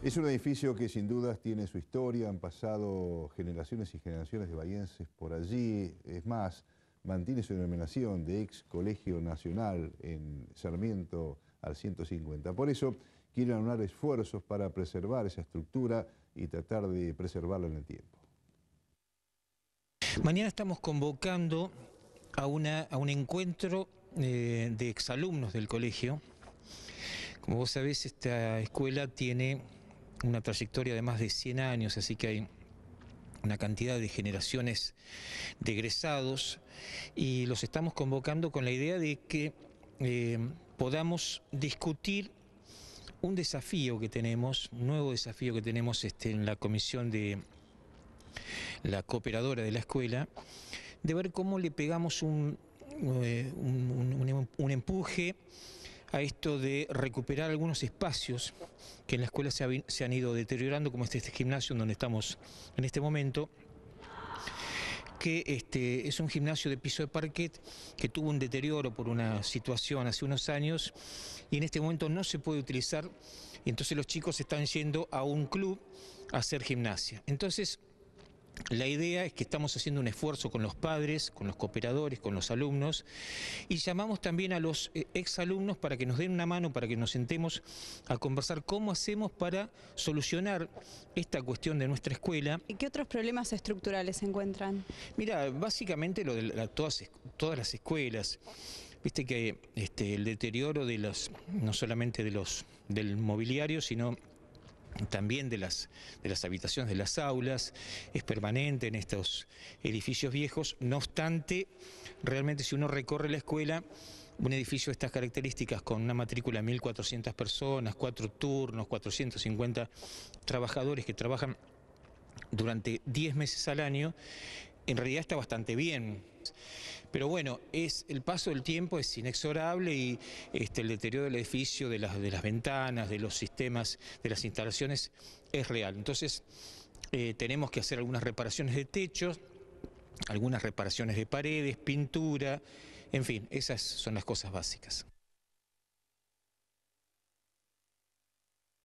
Es un edificio que sin dudas tiene su historia, han pasado generaciones y generaciones de bahienses por allí. Es más, mantiene su denominación de ex Colegio Nacional en Sarmiento al 150. Por eso quieren aunar esfuerzos para preservar esa estructura y tratar de preservarla en el tiempo. Mañana estamos convocando a, una, a un encuentro eh, de exalumnos del colegio. Como vos sabés, esta escuela tiene una trayectoria de más de 100 años, así que hay una cantidad de generaciones de egresados y los estamos convocando con la idea de que eh, podamos discutir un desafío que tenemos, un nuevo desafío que tenemos este, en la comisión de la cooperadora de la escuela, de ver cómo le pegamos un, eh, un empuje a esto de recuperar algunos espacios que en la escuela se, han ido deteriorando, como este, este gimnasio en donde estamos en este momento que este, es un gimnasio de piso de parquet que tuvo un deterioro por una situación hace unos años y en este momento no se puede utilizar y entonces los chicos están yendo a un club a hacer gimnasia. Entonces la idea es que estamos haciendo un esfuerzo con los padres, con los cooperadores, con los alumnos y llamamos también a los eh, exalumnos para que nos den una mano, para que nos sentemos a conversar cómo hacemos para solucionar esta cuestión de nuestra escuela. ¿Y qué otros problemas estructurales se encuentran? Mira, básicamente lo de todas, todas las escuelas. Viste que este, el deterioro de los, no solamente de los, del mobiliario, sino también de las, de las habitaciones de las aulas, es permanente en estos edificios viejos, no obstante, realmente si uno recorre la escuela, un edificio de estas características con una matrícula de 1.400 personas, cuatro turnos, 450 trabajadores que trabajan durante 10 meses al año, en realidad está bastante bien. Pero bueno, es, el paso del tiempo es inexorable y este, el deterioro del edificio, de las, de las ventanas, de los sistemas, de las instalaciones es real. Entonces eh, tenemos que hacer algunas reparaciones de techos, algunas reparaciones de paredes, pintura, en fin, esas son las cosas básicas.